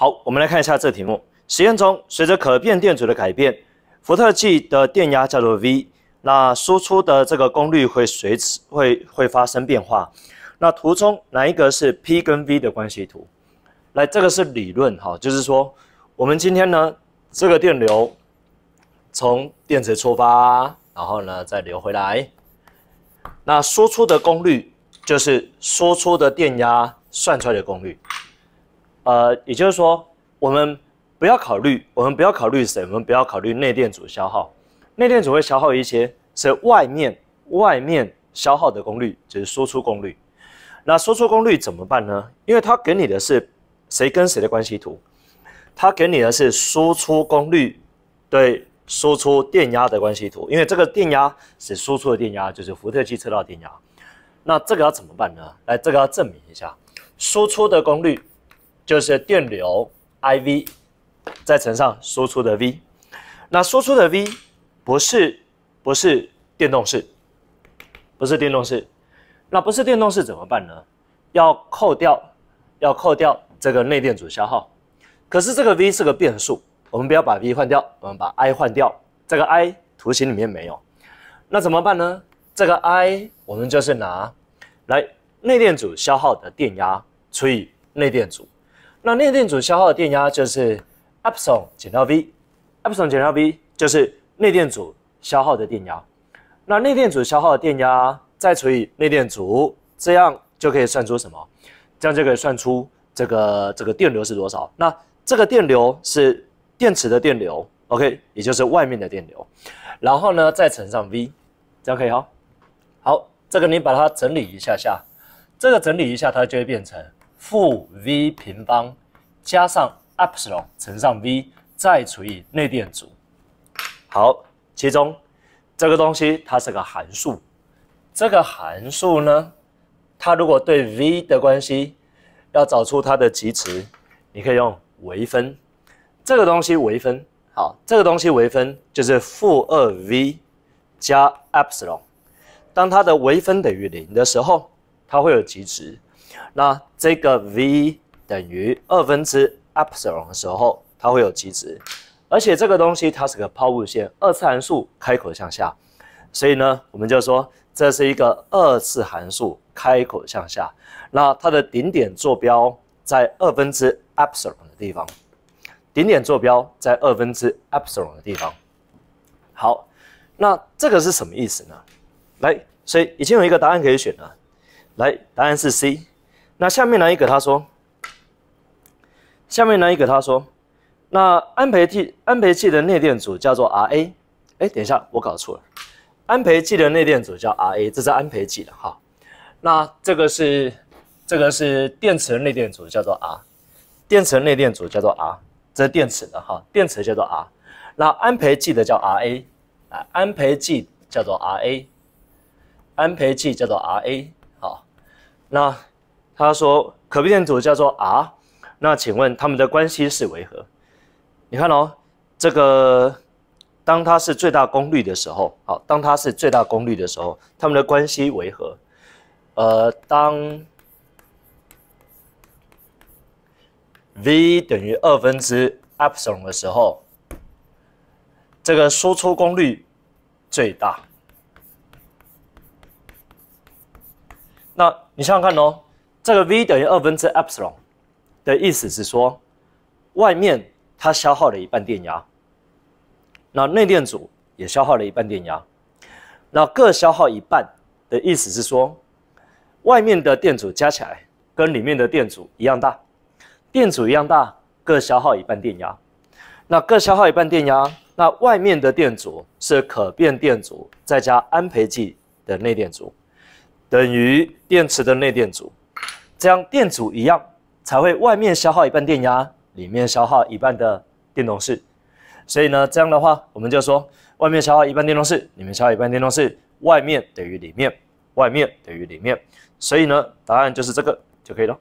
好，我们来看一下这题目。实验中，随着可变电阻的改变，伏特计的电压叫做 V，那输出的这个功率会随此会会发生变化。那图中哪一个是 P 跟 V 的关系图？来，这个是理论哈，就是说我们今天呢，这个电流从电池出发，然后呢再流回来，那输出的功率就是输出的电压算出来的功率。呃，也就是说，我们不要考虑，我们不要考虑谁，我们不要考虑内电阻消耗，内电阻会消耗一些是外面外面消耗的功率，就是输出功率。那输出功率怎么办呢？因为它给你的是谁跟谁的关系图，它给你的是输出功率对输出电压的关系图，因为这个电压是输出的电压，就是福特汽车道电压。那这个要怎么办呢？来，这个要证明一下，输出的功率。就是电流 I V 再乘上输出的 V，那输出的 V 不是不是电动势，不是电动势，那不是电动势怎么办呢？要扣掉要扣掉这个内电阻消耗，可是这个 V 是个变数，我们不要把 V 换掉，我们把 I 换掉，这个 I 图形里面没有，那怎么办呢？这个 I 我们就是拿来内电阻消耗的电压除以内电阻。那内电阻消耗的电压就是 epsilon 减掉 V，epsilon 减掉 V 就是内电阻消耗的电压。那内电阻消耗的电压再除以内电阻，这样就可以算出什么？这样就可以算出这个这个电流是多少。那这个电流是电池的电流，OK，也就是外面的电流。然后呢，再乘上 V，这样可以哈。好，这个你把它整理一下下，这个整理一下它就会变成。负 v 平方加上 epsilon 乘上 v，再除以内电阻。好，其中这个东西它是个函数，这个函数呢，它如果对 v 的关系要找出它的极值，你可以用微分。这个东西微分，好，这个东西微分就是负二 v 加 epsilon，当它的微分等于零的时候，它会有极值。那这个 v 等于二分之 epsilon 的时候，它会有极值，而且这个东西它是个抛物线，二次函数开口向下，所以呢，我们就说这是一个二次函数开口向下，那它的顶点坐标在二分之 epsilon 的地方，顶点坐标在二分之 epsilon 的地方。好，那这个是什么意思呢？来，所以已经有一个答案可以选了，来，答案是 C。那下面呢一个他说，下面呢一个他说，那安培计安培计的内电阻叫做 R_a，哎，等一下我搞错了，安培计的内电阻叫 R_a，这是安培计的哈。那这个是这个是电池的内电阻叫做 R，电池的内电阻叫做 R，这是电池的哈，电池叫做 R，那安培计的叫 R_a 啊，安培计叫做 R_a，安培计叫做 R_a，好，那。他说可变电阻叫做 R，那请问他们的关系是为何？你看哦，这个当它是最大功率的时候，好，当它是最大功率的时候，它们的关系为何？呃，当 V 等于二分之 epsilon 的时候，这个输出功率最大。那你想想看哦。这个 V 等于二分之 epsilon 的意思是说，外面它消耗了一半电压，那内电阻也消耗了一半电压，那各消耗一半的意思是说，外面的电阻加起来跟里面的电阻一样大，电阻一样大，各消耗一半电压，那各消耗一半电压，那外面的电阻是可变电阻，再加安培计的内电阻，等于电池的内电阻。这样电阻一样，才会外面消耗一半电压，里面消耗一半的电动势。所以呢，这样的话，我们就说外面消耗一半电动势，里面消耗一半电动势，外面等于里面，外面等于里面。所以呢，答案就是这个就可以了。